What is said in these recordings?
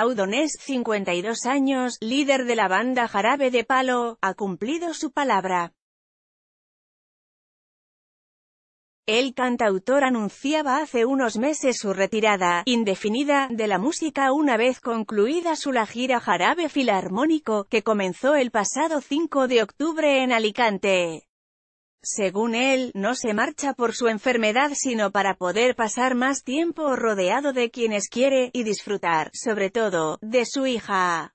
Audonés 52 años, líder de la banda Jarabe de Palo, ha cumplido su palabra. El cantautor anunciaba hace unos meses su retirada, indefinida, de la música una vez concluida su la gira Jarabe Filarmónico, que comenzó el pasado 5 de octubre en Alicante según él, no se marcha por su enfermedad sino para poder pasar más tiempo rodeado de quienes quiere, y disfrutar, sobre todo, de su hija.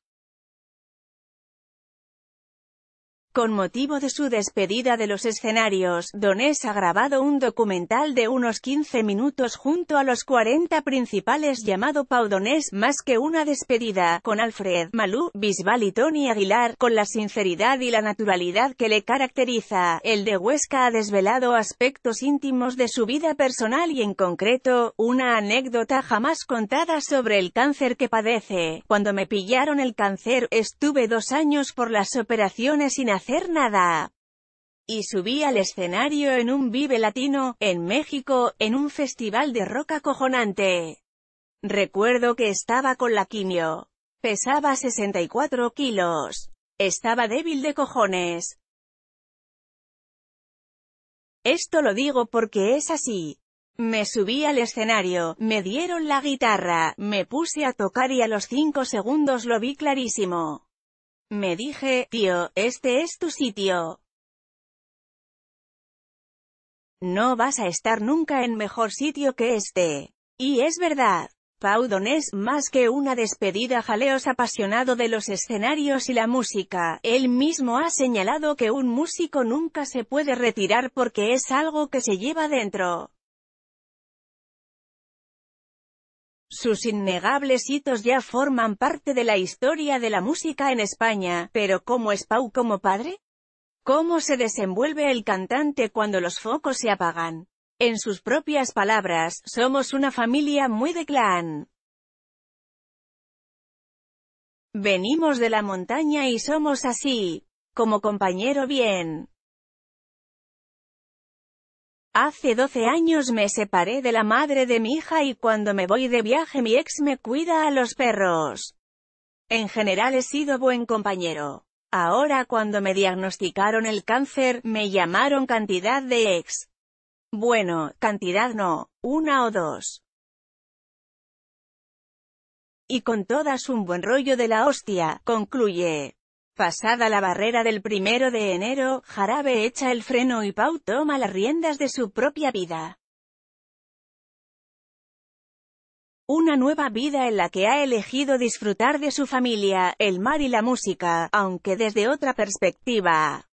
Con motivo de su despedida de los escenarios, Donés ha grabado un documental de unos 15 minutos junto a los 40 principales llamado Pau Donés, más que una despedida, con Alfred, Malú, Bisbal y Tony Aguilar, con la sinceridad y la naturalidad que le caracteriza. El de Huesca ha desvelado aspectos íntimos de su vida personal y en concreto, una anécdota jamás contada sobre el cáncer que padece. Cuando me pillaron el cáncer, estuve dos años por las operaciones y hacer nada. Y subí al escenario en un Vive Latino, en México, en un festival de roca cojonante. Recuerdo que estaba con la quimio. Pesaba 64 kilos. Estaba débil de cojones. Esto lo digo porque es así. Me subí al escenario, me dieron la guitarra, me puse a tocar y a los 5 segundos lo vi clarísimo. Me dije, tío, este es tu sitio. No vas a estar nunca en mejor sitio que este. Y es verdad. Paudon es más que una despedida jaleos apasionado de los escenarios y la música. Él mismo ha señalado que un músico nunca se puede retirar porque es algo que se lleva dentro. Sus innegables hitos ya forman parte de la historia de la música en España, pero ¿cómo es Pau como padre? ¿Cómo se desenvuelve el cantante cuando los focos se apagan? En sus propias palabras, somos una familia muy de clan. Venimos de la montaña y somos así. Como compañero bien. Hace 12 años me separé de la madre de mi hija y cuando me voy de viaje mi ex me cuida a los perros. En general he sido buen compañero. Ahora cuando me diagnosticaron el cáncer, me llamaron cantidad de ex. Bueno, cantidad no, una o dos. Y con todas un buen rollo de la hostia, concluye. Pasada la barrera del primero de enero, Jarabe echa el freno y Pau toma las riendas de su propia vida. Una nueva vida en la que ha elegido disfrutar de su familia, el mar y la música, aunque desde otra perspectiva.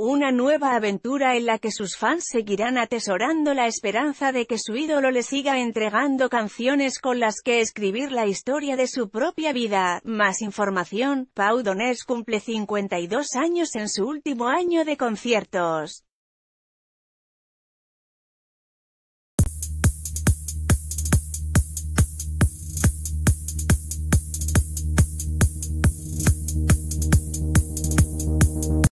Una nueva aventura en la que sus fans seguirán atesorando la esperanza de que su ídolo le siga entregando canciones con las que escribir la historia de su propia vida. Más información, Pau Donés cumple 52 años en su último año de conciertos.